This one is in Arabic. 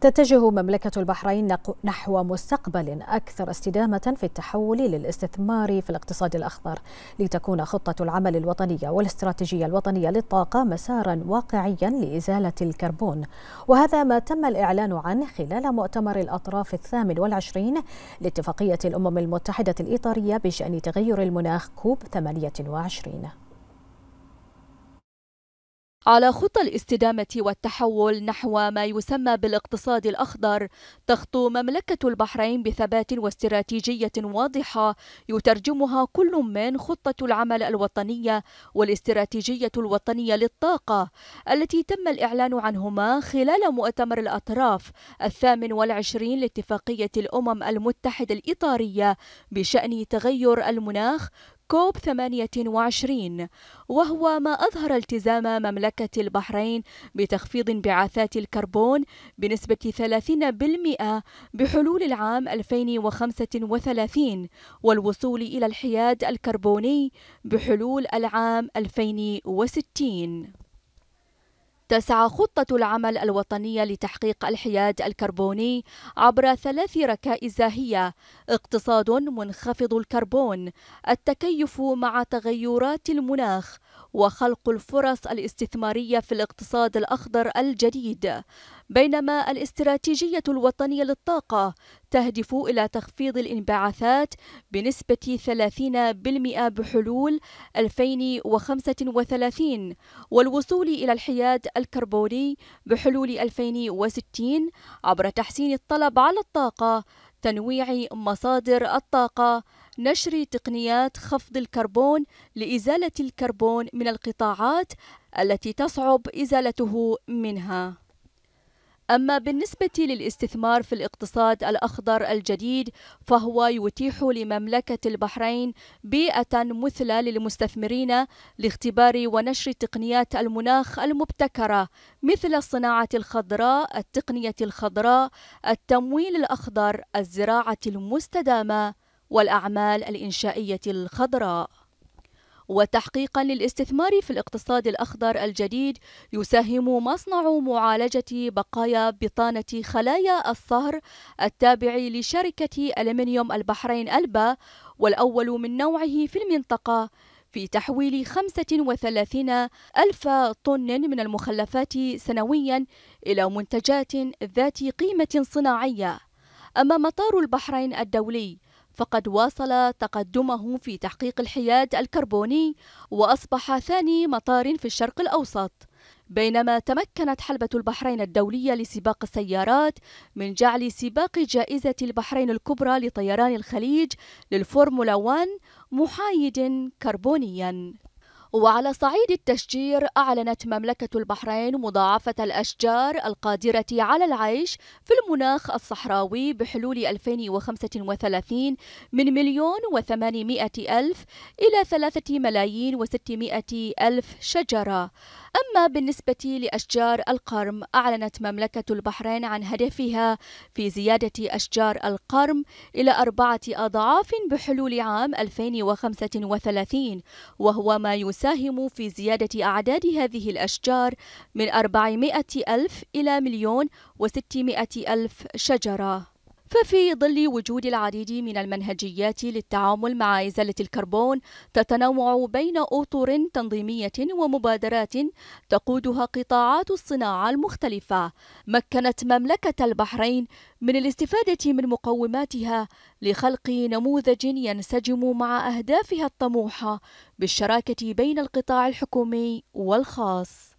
تتجه مملكة البحرين نحو مستقبل أكثر استدامة في التحول للاستثمار في الاقتصاد الأخضر لتكون خطة العمل الوطنية والاستراتيجية الوطنية للطاقة مسارا واقعيا لإزالة الكربون وهذا ما تم الإعلان عنه خلال مؤتمر الأطراف الثامن والعشرين لاتفاقية الأمم المتحدة الإطارية بشأن تغير المناخ كوب 28 على خطى الاستدامة والتحول نحو ما يسمى بالاقتصاد الأخضر تخطو مملكة البحرين بثبات واستراتيجية واضحة يترجمها كل من خطة العمل الوطنية والاستراتيجية الوطنية للطاقة التي تم الإعلان عنهما خلال مؤتمر الأطراف الثامن والعشرين لاتفاقية الأمم المتحدة الإطارية بشأن تغير المناخ كوب 28 وهو ما أظهر التزام مملكة البحرين بتخفيض انبعاثات الكربون بنسبة 30% بحلول العام 2035 والوصول إلى الحياد الكربوني بحلول العام 2060 تسعى خطة العمل الوطنية لتحقيق الحياد الكربوني عبر ثلاث ركائز هي اقتصاد منخفض الكربون، التكيف مع تغيرات المناخ، وخلق الفرص الاستثمارية في الاقتصاد الأخضر الجديد بينما الاستراتيجية الوطنية للطاقة تهدف إلى تخفيض الانبعاثات بنسبة 30% بحلول 2035 والوصول إلى الحياد الكربوني بحلول 2060 عبر تحسين الطلب على الطاقة تنويع مصادر الطاقة نشر تقنيات خفض الكربون لإزالة الكربون من القطاعات التي تصعب إزالته منها. أما بالنسبة للاستثمار في الاقتصاد الأخضر الجديد فهو يتيح لمملكة البحرين بيئة مثلى للمستثمرين لاختبار ونشر تقنيات المناخ المبتكرة مثل الصناعة الخضراء، التقنية الخضراء، التمويل الأخضر، الزراعة المستدامة، والأعمال الإنشائية الخضراء وتحقيقا للاستثمار في الاقتصاد الأخضر الجديد يساهم مصنع معالجة بقايا بطانة خلايا الصهر التابع لشركة ألمنيوم البحرين ألبا والأول من نوعه في المنطقة في تحويل 35 ألف طن من المخلفات سنويا إلى منتجات ذات قيمة صناعية أما مطار البحرين الدولي فقد واصل تقدمه في تحقيق الحياد الكربوني وأصبح ثاني مطار في الشرق الأوسط بينما تمكنت حلبة البحرين الدولية لسباق السيارات من جعل سباق جائزة البحرين الكبرى لطيران الخليج للفورمولا 1 محايد كربونيا وعلى صعيد التشجير أعلنت مملكة البحرين مضاعفة الأشجار القادرة على العيش في المناخ الصحراوي بحلول 2035 من مليون وثمانمائة ألف إلى ثلاثة ملايين وستمائة ألف شجرة أما بالنسبة لأشجار القرم أعلنت مملكة البحرين عن هدفها في زيادة أشجار القرم إلى أربعة أضعاف بحلول عام 2035 وهو ما يساهم تساهم في زيادة أعداد هذه الأشجار من 400 ألف إلى مليون وستمائة ألف شجرة ففي ظل وجود العديد من المنهجيات للتعامل مع إزالة الكربون تتنوع بين أطر تنظيمية ومبادرات تقودها قطاعات الصناعة المختلفة مكنت مملكة البحرين من الاستفادة من مقوماتها لخلق نموذج ينسجم مع أهدافها الطموحة بالشراكة بين القطاع الحكومي والخاص